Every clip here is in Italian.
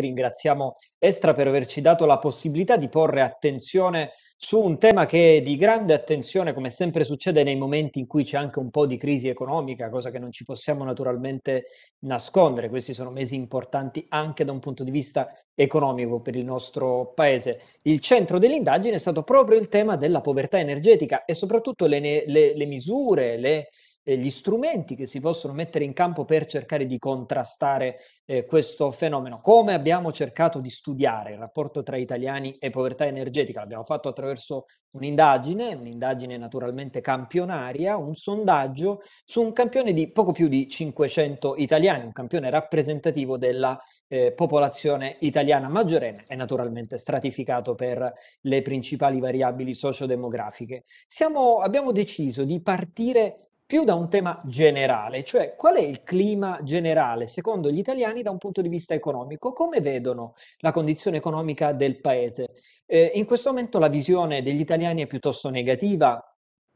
Ringraziamo Estra per averci dato la possibilità di porre attenzione su un tema che è di grande attenzione, come sempre succede nei momenti in cui c'è anche un po' di crisi economica, cosa che non ci possiamo naturalmente nascondere. Questi sono mesi importanti anche da un punto di vista economico per il nostro paese. Il centro dell'indagine è stato proprio il tema della povertà energetica e soprattutto le, le, le misure, le gli strumenti che si possono mettere in campo per cercare di contrastare eh, questo fenomeno. Come abbiamo cercato di studiare il rapporto tra italiani e povertà energetica? L'abbiamo fatto attraverso un'indagine, un'indagine naturalmente campionaria, un sondaggio su un campione di poco più di 500 italiani, un campione rappresentativo della eh, popolazione italiana maggiorenne e naturalmente stratificato per le principali variabili sociodemografiche. Siamo, abbiamo deciso di partire più da un tema generale, cioè qual è il clima generale secondo gli italiani da un punto di vista economico, come vedono la condizione economica del paese. Eh, in questo momento la visione degli italiani è piuttosto negativa,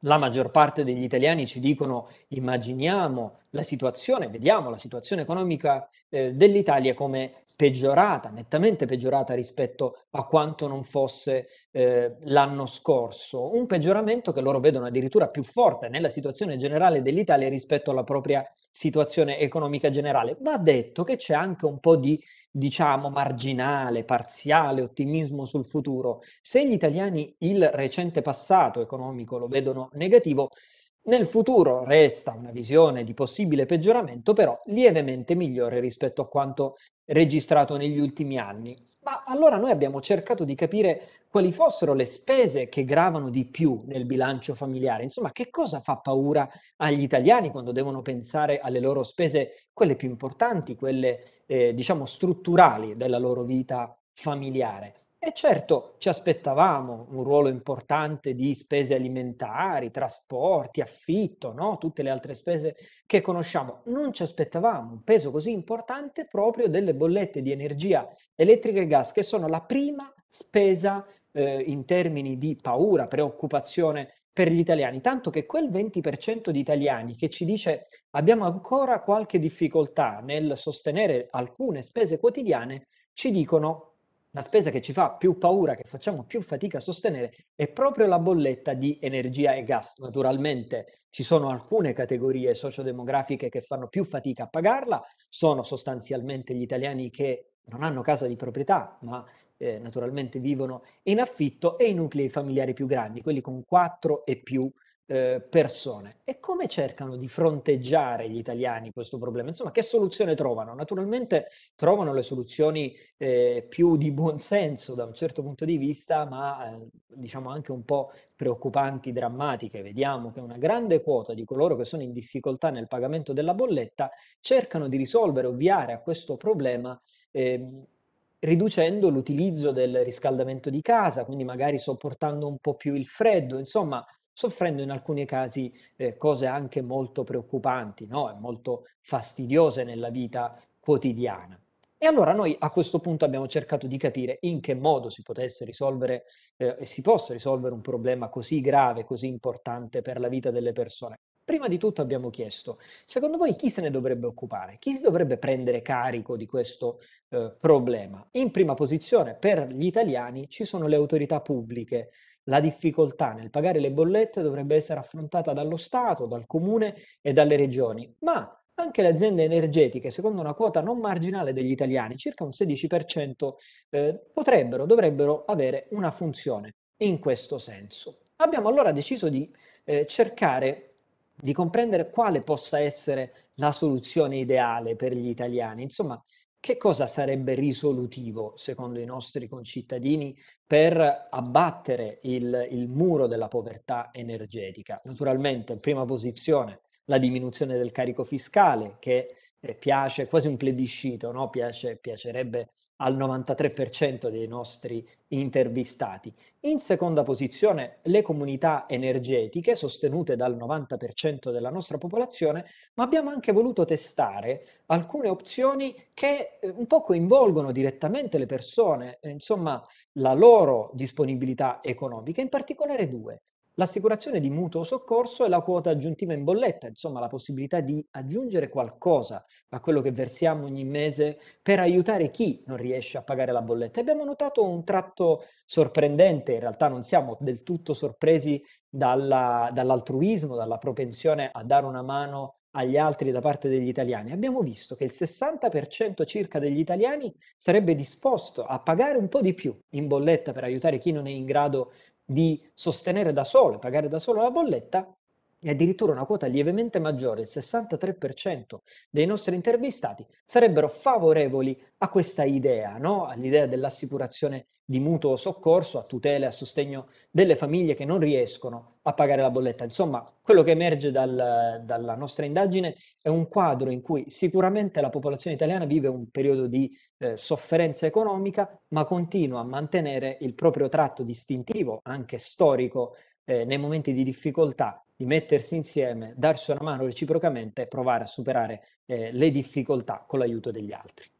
la maggior parte degli italiani ci dicono immaginiamo la situazione, vediamo la situazione economica eh, dell'Italia come peggiorata, nettamente peggiorata rispetto a quanto non fosse eh, l'anno scorso, un peggioramento che loro vedono addirittura più forte nella situazione generale dell'Italia rispetto alla propria situazione economica generale. Va detto che c'è anche un po' di, diciamo, marginale, parziale ottimismo sul futuro. Se gli italiani il recente passato economico lo vedono negativo, nel futuro resta una visione di possibile peggioramento, però lievemente migliore rispetto a quanto registrato negli ultimi anni. Ma allora noi abbiamo cercato di capire quali fossero le spese che gravano di più nel bilancio familiare, insomma che cosa fa paura agli italiani quando devono pensare alle loro spese, quelle più importanti, quelle eh, diciamo strutturali della loro vita familiare. E eh, certo ci aspettavamo un ruolo importante di spese alimentari, trasporti, affitto, no? tutte le altre spese che conosciamo. Non ci aspettavamo un peso così importante proprio delle bollette di energia elettrica e gas, che sono la prima spesa eh, in termini di paura, preoccupazione per gli italiani, tanto che quel 20% di italiani che ci dice abbiamo ancora qualche difficoltà nel sostenere alcune spese quotidiane, ci dicono la spesa che ci fa più paura, che facciamo più fatica a sostenere, è proprio la bolletta di energia e gas. Naturalmente ci sono alcune categorie sociodemografiche che fanno più fatica a pagarla, sono sostanzialmente gli italiani che non hanno casa di proprietà, ma eh, naturalmente vivono in affitto e i nuclei familiari più grandi, quelli con quattro e più eh, persone. E come cercano di fronteggiare gli italiani questo problema? Insomma, che soluzione trovano? Naturalmente trovano le soluzioni eh, più di buon senso da un certo punto di vista, ma eh, diciamo anche un po' preoccupanti, drammatiche. Vediamo che una grande quota di coloro che sono in difficoltà nel pagamento della bolletta cercano di risolvere, ovviare a questo problema ehm, riducendo l'utilizzo del riscaldamento di casa, quindi magari sopportando un po' più il freddo, insomma soffrendo in alcuni casi eh, cose anche molto preoccupanti, no? molto fastidiose nella vita quotidiana. E allora noi a questo punto abbiamo cercato di capire in che modo si potesse risolvere eh, e si possa risolvere un problema così grave, così importante per la vita delle persone. Prima di tutto abbiamo chiesto, secondo voi chi se ne dovrebbe occupare? Chi si dovrebbe prendere carico di questo eh, problema? In prima posizione, per gli italiani, ci sono le autorità pubbliche, la difficoltà nel pagare le bollette dovrebbe essere affrontata dallo Stato, dal Comune e dalle regioni, ma anche le aziende energetiche, secondo una quota non marginale degli italiani, circa un 16%, eh, potrebbero, dovrebbero avere una funzione in questo senso. Abbiamo allora deciso di eh, cercare di comprendere quale possa essere la soluzione ideale per gli italiani, insomma che cosa sarebbe risolutivo, secondo i nostri concittadini, per abbattere il, il muro della povertà energetica? Naturalmente, in prima posizione, la diminuzione del carico fiscale che eh, piace, è quasi un plebiscito, no? piace, piacerebbe al 93% dei nostri intervistati. In seconda posizione le comunità energetiche sostenute dal 90% della nostra popolazione, ma abbiamo anche voluto testare alcune opzioni che eh, un po' coinvolgono direttamente le persone, insomma la loro disponibilità economica, in particolare due. L'assicurazione di mutuo soccorso è la quota aggiuntiva in bolletta, insomma la possibilità di aggiungere qualcosa a quello che versiamo ogni mese per aiutare chi non riesce a pagare la bolletta. abbiamo notato un tratto sorprendente, in realtà non siamo del tutto sorpresi dalla, dall'altruismo, dalla propensione a dare una mano agli altri da parte degli italiani. Abbiamo visto che il 60% circa degli italiani sarebbe disposto a pagare un po' di più in bolletta per aiutare chi non è in grado di sostenere da sole, pagare da solo la bolletta, e addirittura una quota lievemente maggiore, il 63% dei nostri intervistati, sarebbero favorevoli a questa idea, no? all'idea dell'assicurazione di mutuo soccorso a tutela e a sostegno delle famiglie che non riescono a pagare la bolletta. Insomma, quello che emerge dal, dalla nostra indagine è un quadro in cui sicuramente la popolazione italiana vive un periodo di eh, sofferenza economica, ma continua a mantenere il proprio tratto distintivo, anche storico, eh, nei momenti di difficoltà di mettersi insieme, darsi una mano reciprocamente e provare a superare eh, le difficoltà con l'aiuto degli altri.